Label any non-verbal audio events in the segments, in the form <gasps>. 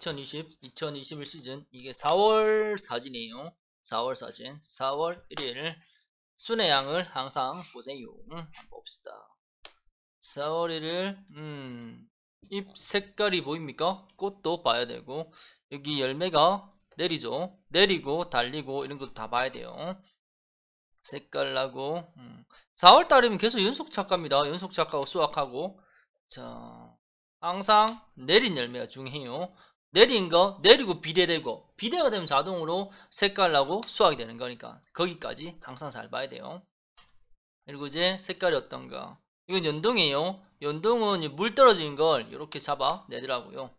2020, 2021 시즌 이게 4월 사진이에요. 4월 사진, 4월 1일 순회 양을 항상 보세요. 한번 봅시다. 4월 1일 음, 잎 색깔이 보입니까? 꽃도 봐야 되고 여기 열매가 내리죠. 내리고 달리고 이런 것도 다 봐야 돼요. 색깔 나고 음. 4월 달이면 계속 연속 작가입니다. 연속 작가고 수확하고 자 항상 내린 열매가 중요해요. 내린 리거 내리고 비례되고 비례가 되면 자동으로 색깔나고 수확이 되는 거니까 거기까지 항상 잘 봐야 돼요. 그리고 이제 색깔이 어떤가 이건 연동이에요. 연동은 물 떨어진 걸 이렇게 잡아내더라고요.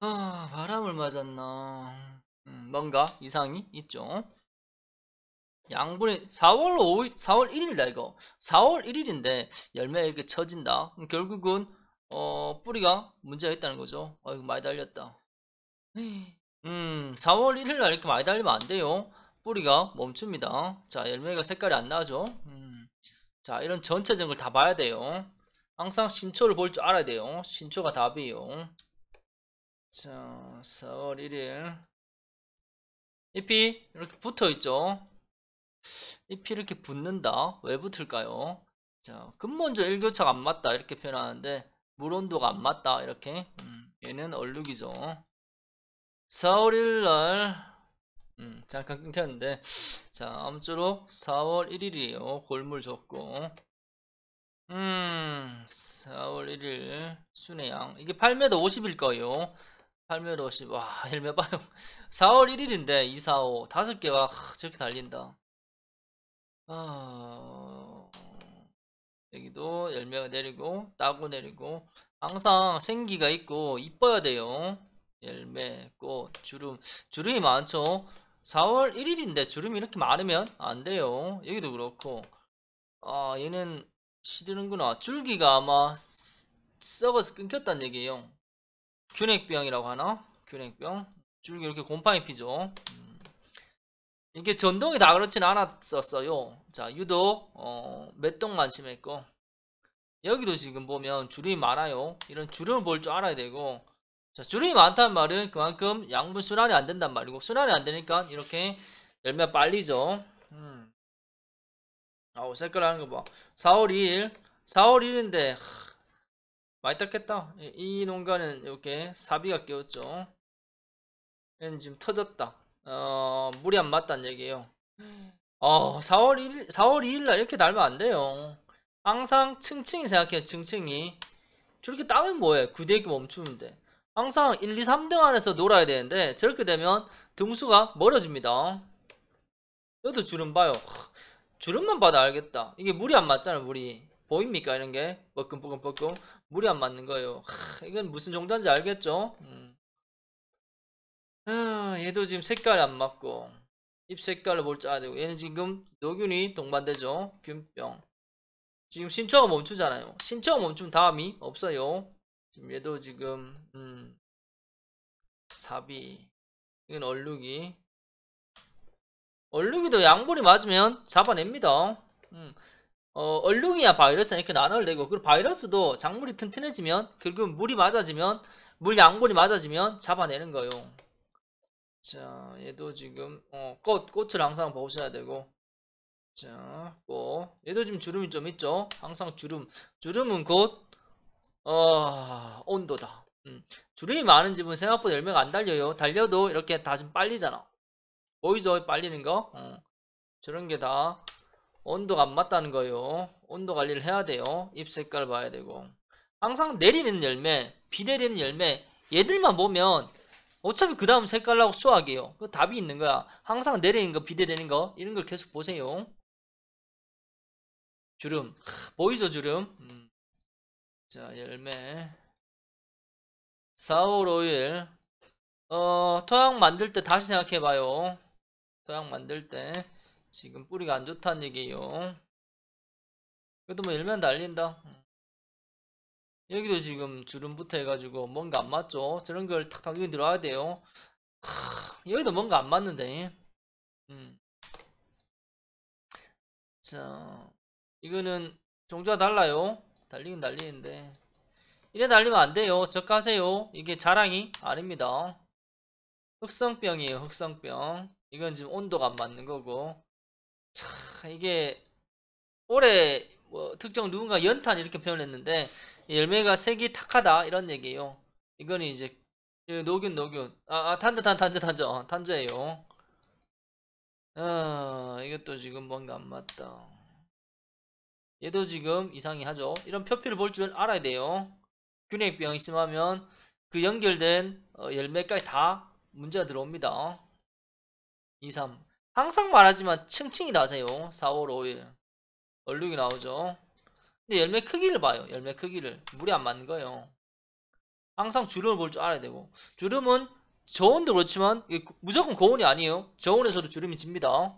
아 바람을 맞았나 음, 뭔가 이상이 있죠. 양분이 4월 5일, 4월 1일 날 이거 4월 1일인데 열매 이렇게 쳐진다. 결국은 어, 뿌리가 문제가 있다는 거죠. 어이고 많이 달렸다. <gasps> 음, 4월 1일 날 이렇게 많이 달리면 안 돼요. 뿌리가 멈춥니다. 자, 열매가 색깔이 안 나죠. 음, 자, 이런 전체적인 걸 다 봐야 돼요. 항상 신초를 볼 줄 알아야 돼요. 신초가 답이에요. 자, 4월 1일. 잎이 이렇게 붙어 있죠. 잎이 이렇게 붙는다. 왜 붙을까요? 자, 근본적 일교차가 안 맞다. 이렇게 표현하는데, 물 온도가 안 맞다 이렇게 음, 얘는 얼룩이죠 4월 1일날 음, 잠깐 끊겼는데 자 아무쪼록 4월 1일이에요 골물 줬고 음 4월 1일 순회양 이게 8m 50일 거예요 8m 50와 1m 봐요 4월 1일인데 245 5개가 저렇게 달린다 아... 여기도 열매가 내리고 따고 내리고 항상 생기가 있고 이뻐야 돼요 열매, 꽃, 주름 주름이 많죠 4월 1일인데 주름이 이렇게 많으면 안 돼요 여기도 그렇고 아 얘는 시드는구나 줄기가 아마 썩어서 끊겼단 얘기예요 균액병이라고 하나? 균액병 줄기 이렇게 곰팡이 피죠 이게 전동이 다 그렇진 않았었어요. 자, 유독 어, 몇 동만 심했고 여기도 지금 보면 주름이 많아요. 이런 주름을 볼 줄 알아야 되고 자, 주름이 많단 말은 그만큼 양분 순환이 안 된단 말이고 순환이 안 되니까 이렇게 열매 빨리죠. 음. 아우 색깔 하는 거 봐. 4월 2일 4월 1일인데 하, 많이 닦겠다. 이, 이 농가는 이렇게 사비가 끼웠죠. 얘는 지금 터졌다. 어, 물이 안 맞다는 얘기예요. 음. 어, 4월 1일, 4월 2일 날 이렇게 달면안 돼요. 항상 층층이 생각해요, 층층이. 저렇게 따면 뭐해? 9대기 멈추면 돼. 항상 1, 2, 3등 안에서 놀아야 되는데 저렇게 되면 등수가 멀어집니다. 너도 주름 봐요. 주름만 봐도 알겠다. 이게 물이 안 맞잖아, 물이. 보입니까, 이런 게? 뻐끔뻐끔뻐끔. 물이 안 맞는 거예요. 이건 무슨 정도인지 알겠죠? 아, 얘도 지금 색깔 안 맞고 입 색깔을 볼줄 알아야 되고 얘는 지금 노균이 동반되죠 균병 지금 신초가 멈추잖아요 신초가 멈추면 다음이 없어요 지금 얘도 지금 음, 사비 이건 얼룩이 얼룩이도 양볼이 맞으면 잡아냅니다 음. 어, 얼룩이야 바이러스 이렇게 나눠 내고 그리고 바이러스도 작물이 튼튼해지면 결국 물이 맞아지면 물 양분이 맞아지면 잡아내는 거요 예 자, 얘도 지금 어, 꽃, 꽃을 항상 보셔야 되고 자, 꽃. 얘도 지금 주름이 좀 있죠? 항상 주름. 주름은 곧 어, 온도다. 음. 주름이 많은 집은 생각보다 열매가 안 달려요. 달려도 이렇게 다시 빨리잖아. 보이죠? 빨리는 거. 음. 저런 게 다 온도가 안 맞다는 거예요. 온도 관리를 해야 돼요. 잎 색깔 봐야 되고. 항상 내리는 열매, 비 내리는 열매 얘들만 보면 어차피 그 다음 색깔하고 수학이에요 그 답이 있는 거야 항상 내리는 거 비대되는 거 이런 걸 계속 보세요 주름 하, 보이죠 주름 음. 자 열매 4월 5일 어 토양 만들 때 다시 생각해봐요 토양 만들 때 지금 뿌리가 안 좋다는 얘기예요 그래도 뭐 열매는 날린다 음. 여기도 지금 주름부터 해가지고 뭔가 안 맞죠? 저런 걸 탁탁 여기 들어와야 돼요. 하, 여기도 뭔가 안 맞는데. 음. 자, 이거는 종자 달라요. 달리긴 달리는데. 이래 달리면 안 돼요. 적가세요. 이게 자랑이 아닙니다. 흑성병이에요. 흑성병. 이건 지금 온도가 안 맞는 거고. 자, 이게 올해 뭐 특정 누군가 연탄 이렇게 표현했는데 열매가 색이 탁하다 이런 얘기예요 이거는 이제 그 녹균녹균 아, 아 탄저 탄 탄저 탄저 어, 탄저예요 아 이것도 지금 뭔가 안 맞다 얘도 지금 이상이 하죠 이런 표피를 볼줄은 알아야 돼요 균핵병이 심하면 그 연결된 어, 열매까지 다 문제가 들어옵니다 2, 3 항상 말하지만 층층이 나세요 4월 5일 얼룩이 나오죠 근데 열매 크기를 봐요. 열매 크기를. 물이 안 맞는 거예요. 항상 주름을 볼 줄 알아야 되고 주름은 저온도 그렇지만 무조건 고온이 아니에요. 저온에서도 주름이 집니다.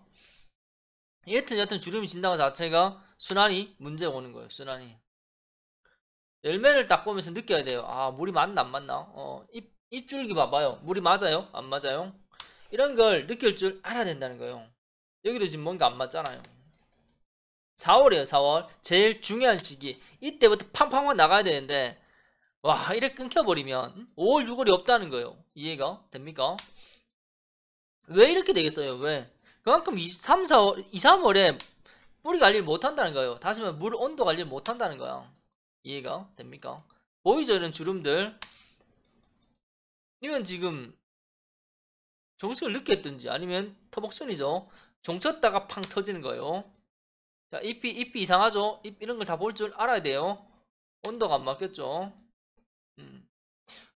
여튼 여튼 주름이 진다는 자체가 순환이 문제 오는 거예요. 순환이. 열매를 딱 보면서 느껴야 돼요. 아 물이 맞나 안 맞나? 어, 입, 입줄기 봐봐요. 물이 맞아요? 안 맞아요? 이런 걸 느낄 줄 알아야 된다는 거예요. 여기도 지금 뭔가 안 맞잖아요. 4월이에요 4월 제일 중요한 시기 이때부터 팡팡만 나가야 되는데 와 이래 끊겨버리면 5월 6월이 없다는 거예요 이해가 됩니까? 왜 이렇게 되겠어요 왜 그만큼 2, 3, 4월 2, 3월에 뿌리 관리를 못한다는 거예요 다시 말해 물 온도 관리를 못한다는 거야 이해가 됩니까? 보이죠 이런 주름들 이건 지금 정식을 늦게 했든지 아니면 터벅션이죠 종쳤다가 팡 터지는 거예요 자, 잎이, 잎이 이상하죠? 잎 이런 걸 다 볼 줄 알아야 돼요. 온도가 안 맞겠죠? 음.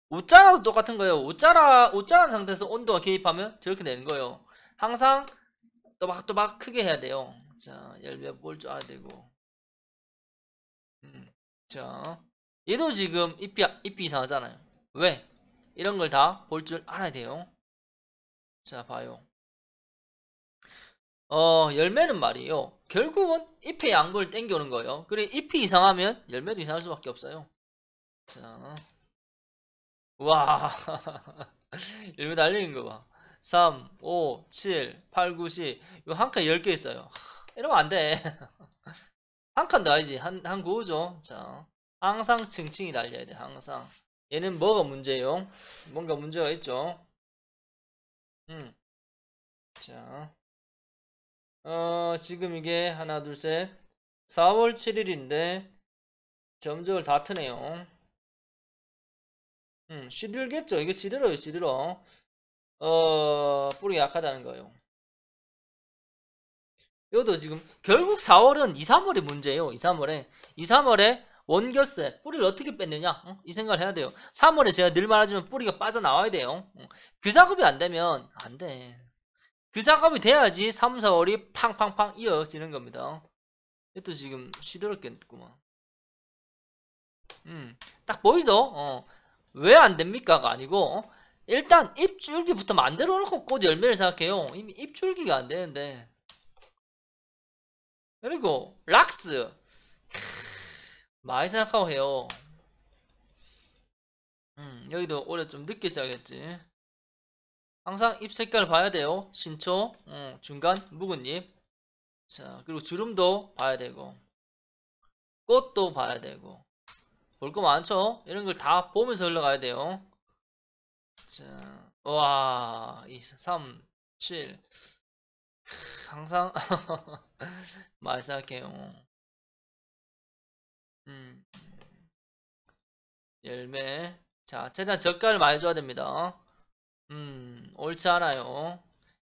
옷자라도 똑같은 거예요. 옷자라, 옷자란 상태에서 온도가 개입하면 저렇게 되는 거예요. 항상 또박또박 크게 해야 돼요. 자, 열매 볼 줄 알아야 되고. 음. 자, 얘도 지금 잎이, 잎이 이상하잖아요. 왜? 이런 걸 다 볼 줄 알아야 돼요. 자, 봐요. 어 열매는 말이에요 결국은 잎의 양분을 땡겨오는 거예요 그래 잎이 이상하면 열매도 이상할 수밖에 없어요 자 와. <laughs> 열매 날리는 거 봐. 3, 5, 7, 8, 9, 10. 이거 한 칸 10개 있어요. 이러면 안 돼. <laughs> 한 칸더어야지 한, 한 구호죠. 자. 항상 층층이 달려야 돼. 항상. 얘는 뭐가 문제요? 뭔가 문제가 있죠. 음. 자. 어, 지금 이게 하나 둘 셋 4월 7일인데 점점을 다 트네요 음, 시들겠죠 이게 시들어요 시들어 어 뿌리 가 약하다는 거예요 이것도 지금 결국 4월은 2, 3월의 문제예요 2, 3월에 2, 3월에 원결세 뿌리를 어떻게 뺐느냐 어? 이 생각을 해야 돼요 3월에 제가 늘 말하지만 뿌리가 빠져나와야 돼요 어. 그 작업이 안 되면 안돼 그 작업이 돼야지 3, 4월이 팡팡팡 이어지는 겁니다. 이것도 지금 시들었겠구만. 음, 딱 보이죠? 어, 왜 안 됩니까가 아니고 어, 일단 입줄기부터 만들어 놓고 꽃 열매를 생각해요. 이미 입줄기가 안 되는데. 그리고 락스 크, 많이 생각하고 해요. 음, 여기도 올해 좀 늦게 시작했지. 항상 잎 색깔을 봐야 돼요 신초 음, 중간 묵은 잎자 그리고 주름도 봐야 되고 꽃도 봐야 되고 볼 거 많죠 이런 걸 다 보면서 흘러가야 돼요 자와2 3 7 항상 말이 <laughs> 생각해요 음 열매 자 최대한 젓갈을 많이 줘야 됩니다 음, 옳지 않아요.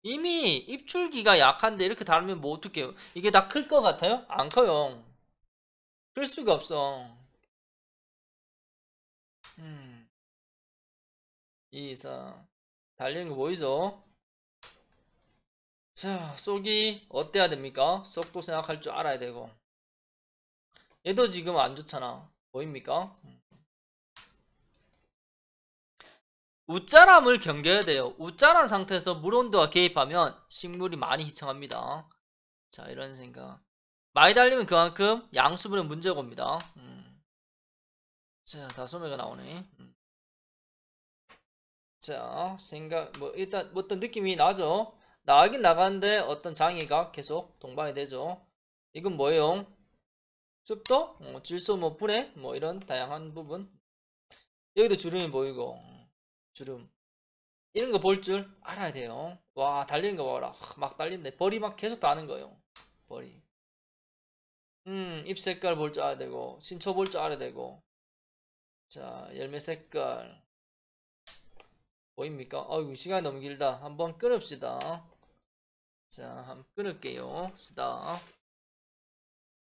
이미 입출기가 약한데 이렇게 다루면 뭐 어떡해요. 이게 다 클 것 같아요? 안 커요. 클 수가 없어. 음. 2, 4. 달리는 거 보이죠? 자, 속이 어때야 됩니까? 속도 생각할 줄 알아야 되고. 얘도 지금 안 좋잖아. 보입니까? 음. 웃자람을 경계해야 돼요. 웃자란 상태에서 물온도가 개입하면 식물이 많이 희청합니다. 자 이런 생각. 많이 달리면 그만큼 양수분의 문제가 옵니다. 음. 자 다소매가 나오네. 음. 자 생각 뭐 일단 뭐 어떤 느낌이 나죠. 나긴 나가는데 어떤 장애가 계속 동반이 되죠. 이건 뭐예요? 습도, 어, 질소, 뭐 분해, 뭐 이런 다양한 부분. 여기도 주름이 보이고 주름 이런 거 볼 줄 알아야 돼요 와 달리는 거 봐라 막달린데 벌이 막 계속 나는 거예요 벌이 음입 색깔 볼 줄 알아야 되고 신초 볼 줄 알아야 되고 자 열매 색깔 보입니까? 어이 시간이 너무 길다 한번 끊읍시다 자 한번 끊을게요 시다